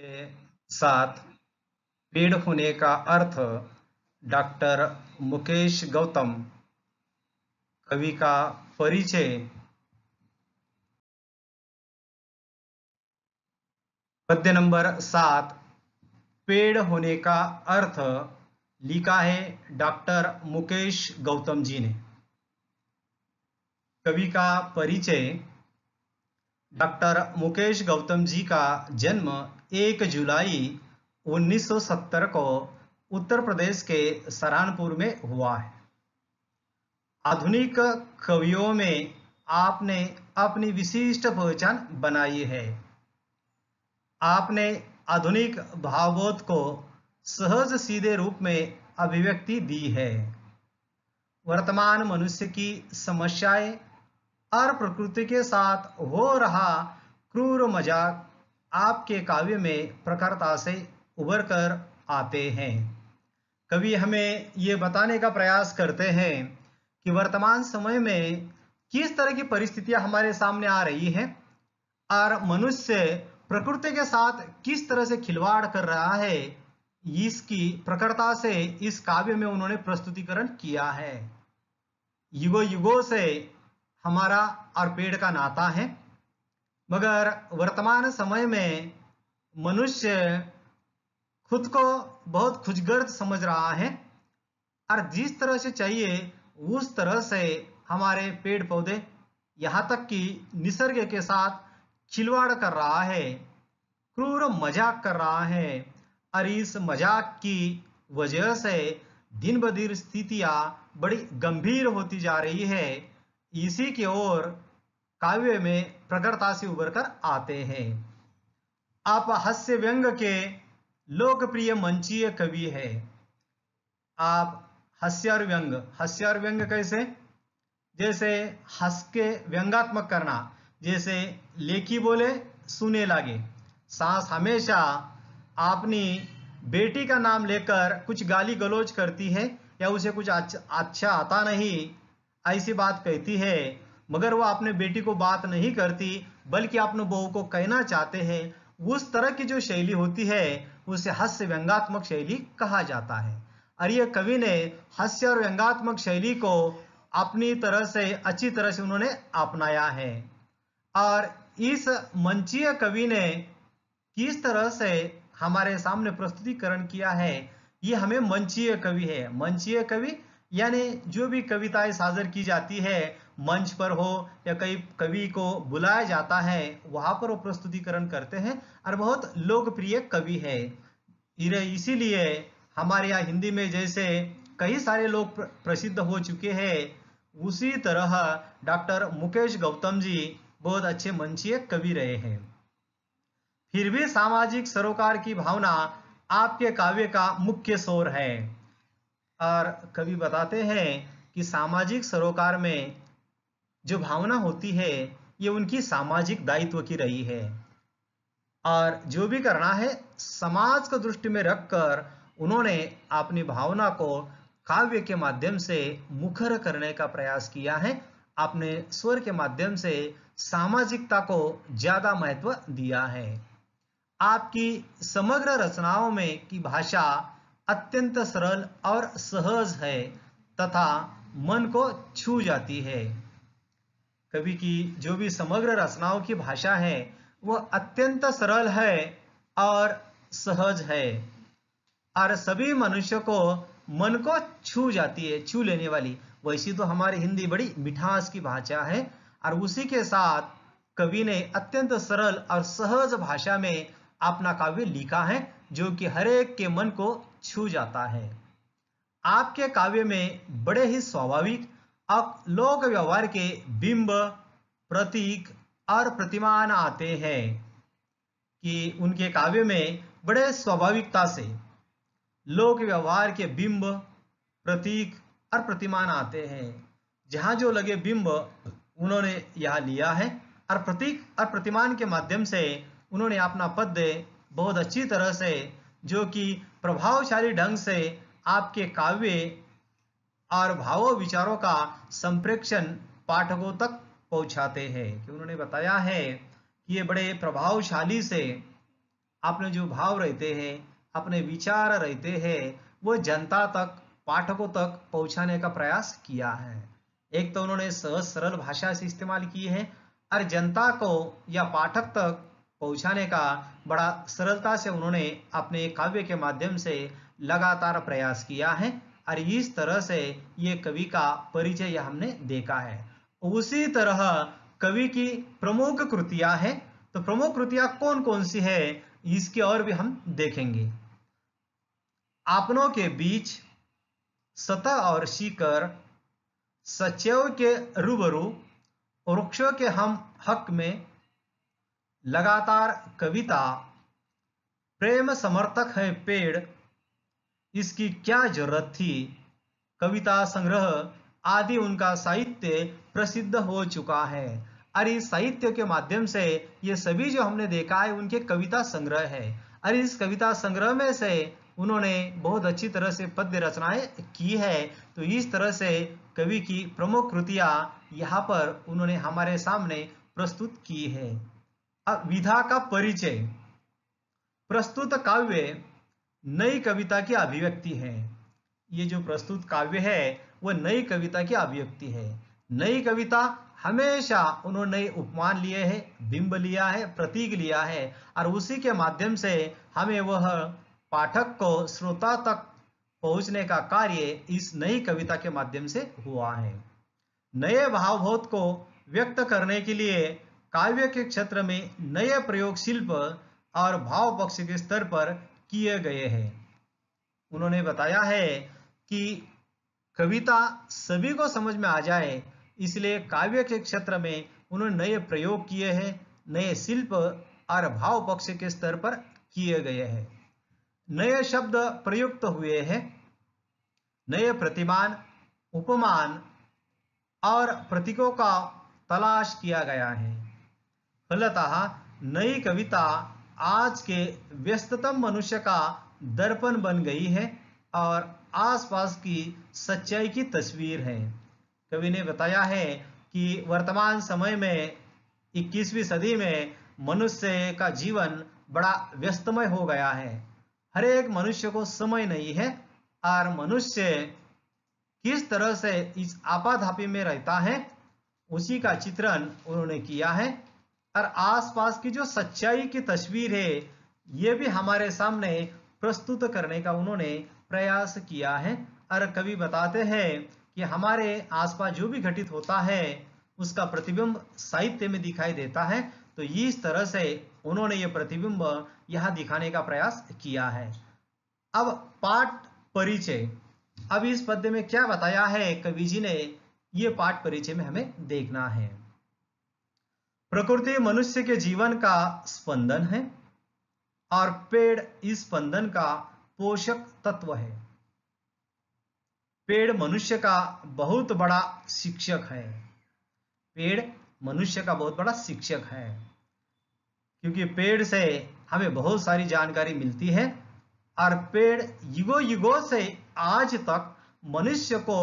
के साथ पेड़ होने का अर्थ डॉक्टर मुकेश गौतम कवि का परिचय पद्य नंबर सात पेड़ होने का अर्थ लिखा है डॉक्टर मुकेश गौतम जी ने कवि का परिचय डॉक्टर मुकेश गौतम जी का जन्म एक जुलाई 1970 को उत्तर प्रदेश के सहारनपुर में हुआ है आधुनिक कवियों में आपने अपनी विशिष्ट पहचान बनाई है आपने आधुनिक भावोत को सहज सीधे रूप में अभिव्यक्ति दी है वर्तमान मनुष्य की समस्याएं और प्रकृति के साथ हो रहा क्रूर मजाक आपके काव्य में प्रखरता से उभर कर आते हैं कवि हमें ये बताने का प्रयास करते हैं कि वर्तमान समय में किस तरह की परिस्थितियां हमारे सामने आ रही हैं और मनुष्य प्रकृति के साथ किस तरह से खिलवाड़ कर रहा है इसकी प्रखरता से इस काव्य में उन्होंने प्रस्तुतिकरण किया है युगो युगों से हमारा और पेड़ का नाता है मगर वर्तमान समय में मनुष्य खुद को बहुत खुजगर्द समझ रहा है और जिस तरह से चाहिए उस तरह से हमारे पेड़ पौधे यहाँ तक कि निसर्ग के साथ खिलवाड़ कर रहा है क्रूर मजाक कर रहा है और इस मजाक की वजह से दिन ब दिन स्थितियाँ बड़ी गंभीर होती जा रही है इसी की ओर काव्य में प्रखरता से उभर कर आते हैं आप हास्य व्यंग के लोकप्रिय मंचीय कवि है आप हास्य व्यंग हस्यार व्यंग कैसे जैसे हस के व्यंगात्मक करना जैसे लेखी बोले सुने लागे सास हमेशा अपनी बेटी का नाम लेकर कुछ गाली गलोच करती है या उसे कुछ अच्छा आता नहीं ऐसी बात कहती है मगर वह अपने बेटी को बात नहीं करती बल्कि अपने बहू को कहना चाहते हैं उस तरह की जो शैली होती है उसे हास्य व्यंगात्मक शैली कहा जाता है और ये कवि ने हास्य और व्यंगात्मक शैली को अपनी तरह से अच्छी तरह से उन्होंने अपनाया है और इस मंचीय कवि ने किस तरह से हमारे सामने प्रस्तुतिकरण किया है ये हमें मंचीय कवि है मंचीय कवि यानी जो भी कविताएं साजर की जाती है मंच पर हो या कई कवि को बुलाया जाता है वहां पर वो प्रस्तुतिकरण करते हैं और बहुत लोकप्रिय कवि है इसीलिए हमारे यहाँ हिंदी में जैसे कई सारे लोग प्रसिद्ध हो चुके हैं उसी तरह डॉक्टर मुकेश गौतम जी बहुत अच्छे मंचीय कवि रहे हैं फिर भी सामाजिक सरोकार की भावना आपके काव्य का मुख्य शोर है और कवि बताते हैं कि सामाजिक सरोकार में जो भावना होती है ये उनकी सामाजिक दायित्व की रही है और जो भी करना है समाज को दृष्टि में रखकर उन्होंने अपनी भावना को काव्य के माध्यम से मुखर करने का प्रयास किया है अपने स्वर के माध्यम से सामाजिकता को ज्यादा महत्व दिया है आपकी समग्र रचनाओं में की भाषा अत्यंत सरल और सहज है तथा मन को छू जाती है कवि की जो भी समग्र रचनाओं की भाषा है वह अत्यंत सरल है और सहज है और सभी मनुष्य को मन को छू जाती है छू लेने वाली वैसी तो हमारी हिंदी बड़ी मिठास की भाषा है और उसी के साथ कवि ने अत्यंत सरल और सहज भाषा में अपना काव्य लिखा है जो कि हरेक के मन को छू जाता है आपके काव्य में बड़े ही स्वाभाविक लोक व्यवहार के बिंब प्रतीक और प्रतिमान आते हैं कि उनके काव्य में बड़े स्वाभाविकता से लोक व्यवहार के बिंब प्रतीक और प्रतिमान आते हैं जहां जो लगे बिंब उन्होंने यह लिया है और प्रतीक और प्रतिमान के माध्यम से उन्होंने अपना पद्य बहुत अच्छी तरह से जो कि प्रभावशाली ढंग से आपके काव्य और भावों विचारों का संप्रेक्षण पाठकों तक पहुंचाते हैं कि उन्होंने बताया है कि ये बड़े प्रभावशाली से अपने जो भाव रहते हैं अपने विचार रहते हैं वो जनता तक पाठकों तक पहुंचाने का प्रयास किया है एक तो उन्होंने सहज सरल भाषा से इस्तेमाल की है और जनता को या पाठक तक पहुंचाने का बड़ा सरलता से उन्होंने अपने काव्य के माध्यम से लगातार प्रयास किया है और इस तरह से ये कवि का परिचय हमने देखा है उसी तरह कवि की प्रमुख कृतियां हैं तो प्रमुख कृतियां कौन कौन सी है इसके और भी हम देखेंगे आपनों के बीच सतह और शिकर सचैव के रूबरू वृक्षों के हम हक में लगातार कविता प्रेम समर्थक है पेड़ इसकी क्या जरूरत थी कविता संग्रह आदि उनका साहित्य प्रसिद्ध हो चुका है और इस साहित्य के माध्यम से ये सभी जो हमने देखा है उनके कविता संग्रह है और इस कविता संग्रह में से उन्होंने बहुत अच्छी तरह से पद्य रचनाएं की है तो इस तरह से कवि की प्रमुख कृतियां यहाँ पर उन्होंने हमारे सामने प्रस्तुत की है अब विधा का परिचय प्रस्तुत काव्य नई कविता की अभिव्यक्ति है ये जो प्रस्तुत काव्य है वह नई कविता की अभिव्यक्ति है नई कविता हमेशा उन्होंने उपमान लिए है बिंब लिया है प्रतीक लिया है और उसी के माध्यम से हमें वह पाठक को श्रोता तक पहुंचने का कार्य इस नई कविता के माध्यम से हुआ है नए भावबोध को व्यक्त करने के लिए काव्य के क्षेत्र में नए प्रयोग शिल्प और भाव पक्ष के स्तर पर किए गए हैं उन्होंने बताया है कि कविता सभी को समझ में आ जाए इसलिए काव्य के क्षेत्र में उन्होंने नए प्रयोग किए हैं नए शिल्प और भाव पक्ष के स्तर पर किए गए हैं नए शब्द प्रयुक्त हुए हैं नए प्रतिमान उपमान और प्रतीकों का तलाश किया गया है फलतः नई कविता आज के व्यस्ततम मनुष्य का दर्पण बन गई है और आसपास की सच्चाई की तस्वीर है कवि ने बताया है कि वर्तमान समय में 21वीं सदी में मनुष्य का जीवन बड़ा व्यस्तमय हो गया है हर एक मनुष्य को समय नहीं है और मनुष्य किस तरह से इस आपाधापी में रहता है उसी का चित्रण उन्होंने किया है और आसपास की जो सच्चाई की तस्वीर है ये भी हमारे सामने प्रस्तुत करने का उन्होंने प्रयास किया है और कवि बताते हैं कि हमारे आसपास जो भी घटित होता है उसका प्रतिबिंब साहित्य में दिखाई देता है तो इस तरह से उन्होंने ये प्रतिबिंब यहां दिखाने का प्रयास किया है अब पाठ परिचय अब इस पद्य में क्या बताया है कवि जी ने ये पाठ परिचय में हमें देखना है प्रकृति मनुष्य के जीवन का स्पंदन है और पेड़ इस स्पंदन का पोषक तत्व है पेड़ मनुष्य का बहुत बड़ा शिक्षक है पेड़ मनुष्य का बहुत बड़ा शिक्षक है क्योंकि पेड़ से हमें बहुत सारी जानकारी मिलती है और पेड़ युगो युगो से आज तक मनुष्य को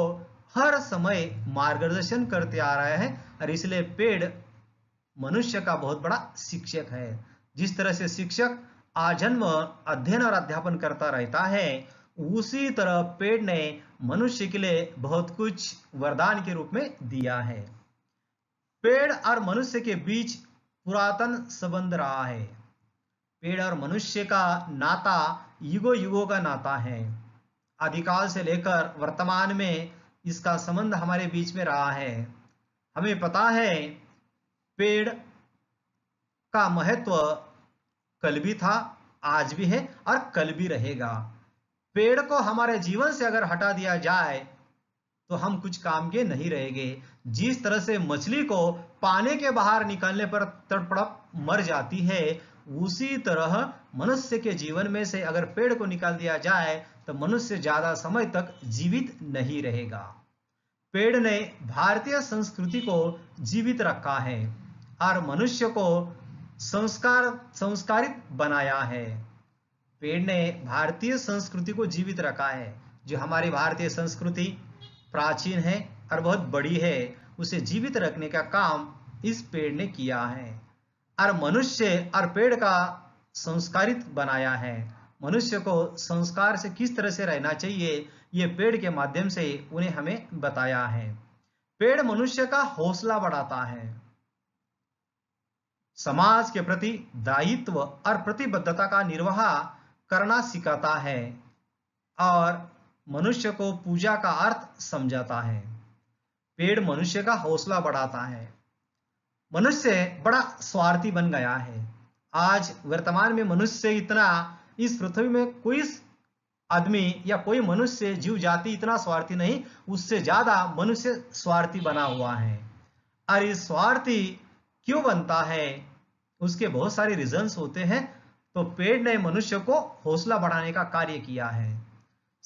हर समय मार्गदर्शन करते आ रहे हैं और इसलिए पेड़ मनुष्य का बहुत बड़ा शिक्षक है जिस तरह से शिक्षक आजन्म अध्ययन और अध्यापन करता रहता है उसी तरह पेड़ ने मनुष्य के लिए बहुत कुछ वरदान के रूप में दिया है पेड़ और मनुष्य के बीच पुरातन संबंध रहा है पेड़ और मनुष्य का नाता युगो युगो का नाता है आदिकाल से लेकर वर्तमान में इसका संबंध हमारे बीच में रहा है हमें पता है पेड़ का महत्व कल भी था आज भी है और कल भी रहेगा पेड़ को हमारे जीवन से अगर हटा दिया जाए तो हम कुछ काम के नहीं रहेंगे जिस तरह से मछली को पानी के बाहर निकालने पर तड़पड़प मर जाती है उसी तरह मनुष्य के जीवन में से अगर पेड़ को निकाल दिया जाए तो मनुष्य ज्यादा समय तक जीवित नहीं रहेगा पेड़ ने भारतीय संस्कृति को जीवित रखा है और मनुष्य को संस्कार संस्कारित बनाया है पेड़ ने भारतीय संस्कृति को जीवित रखा है जो हमारी भारतीय संस्कृति प्राचीन है और बहुत बड़ी है उसे जीवित रखने का काम इस पेड़ ने किया है और मनुष्य और पेड़ का संस्कारित बनाया है मनुष्य को संस्कार से किस तरह से रहना चाहिए ये पेड़ के माध्यम से उन्हें हमें बताया है पेड़ मनुष्य का हौसला बढ़ाता है समाज के प्रति दायित्व और प्रतिबद्धता का निर्वाह करना सिखाता है और मनुष्य को पूजा का अर्थ समझाता है पेड़ मनुष्य का हौसला बढ़ाता है मनुष्य बड़ा स्वार्थी बन गया है आज वर्तमान में मनुष्य इतना इस पृथ्वी में कोई आदमी या कोई मनुष्य जीव जाति इतना स्वार्थी नहीं उससे ज्यादा मनुष्य स्वार्थी बना हुआ है और इस स्वार्थी क्यों बनता है उसके बहुत सारे रीजन होते हैं तो पेड़ ने मनुष्य को हौसला बढ़ाने का कार्य किया है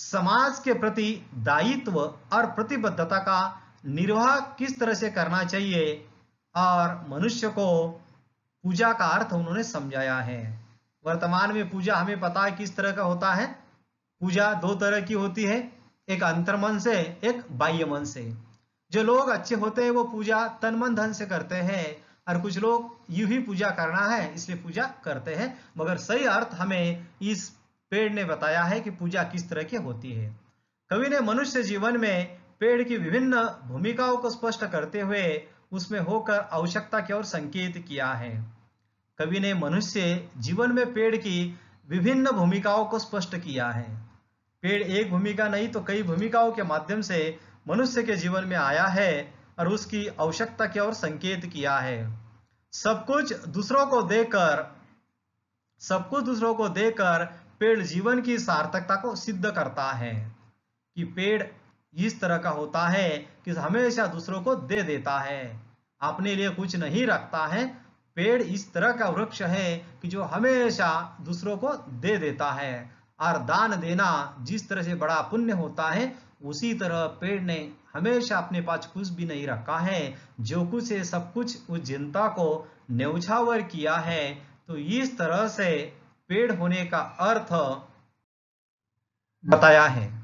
समाज के प्रति दायित्व और प्रतिबद्धता का निर्वाह किस तरह से करना चाहिए और मनुष्य को पूजा का अर्थ उन्होंने समझाया है वर्तमान में पूजा हमें पता है किस तरह का होता है पूजा दो तरह की होती है एक अंतर्मन से एक बाह्य मन से जो लोग अच्छे होते हैं वो पूजा तन मन धन से करते हैं और कुछ लोग यू ही पूजा करना है इसलिए पूजा करते हैं मगर सही अर्थ हमें इस पेड़ ने बताया है कि पूजा किस तरह की होती है कवि ने मनुष्य जीवन में पेड़ की विभिन्न भूमिकाओं को स्पष्ट करते हुए उसमें होकर आवश्यकता की ओर संकेत किया है कवि ने मनुष्य जीवन में पेड़ की विभिन्न भूमिकाओं को स्पष्ट किया है पेड़ एक भूमिका नहीं तो कई भूमिकाओं के माध्यम से मनुष्य के जीवन में आया है और उसकी आवश्यकता की ओर संकेत किया है सब कुछ दूसरों को देकर सब कुछ दूसरों को देकर पेड़ जीवन की सार्थकता को सिद्ध करता है कि पेड़ इस तरह का होता है कि हमेशा दूसरों को दे देता है अपने लिए कुछ नहीं रखता है पेड़ इस तरह का वृक्ष है कि जो हमेशा दूसरों को दे देता है और दान देना जिस तरह से बड़ा पुण्य होता है उसी तरह पेड़ ने हमेशा अपने पास कुछ भी नहीं रखा है जो कुछ है सब कुछ उस जनता को न्यौछावर किया है तो इस तरह से पेड़ होने का अर्थ बताया है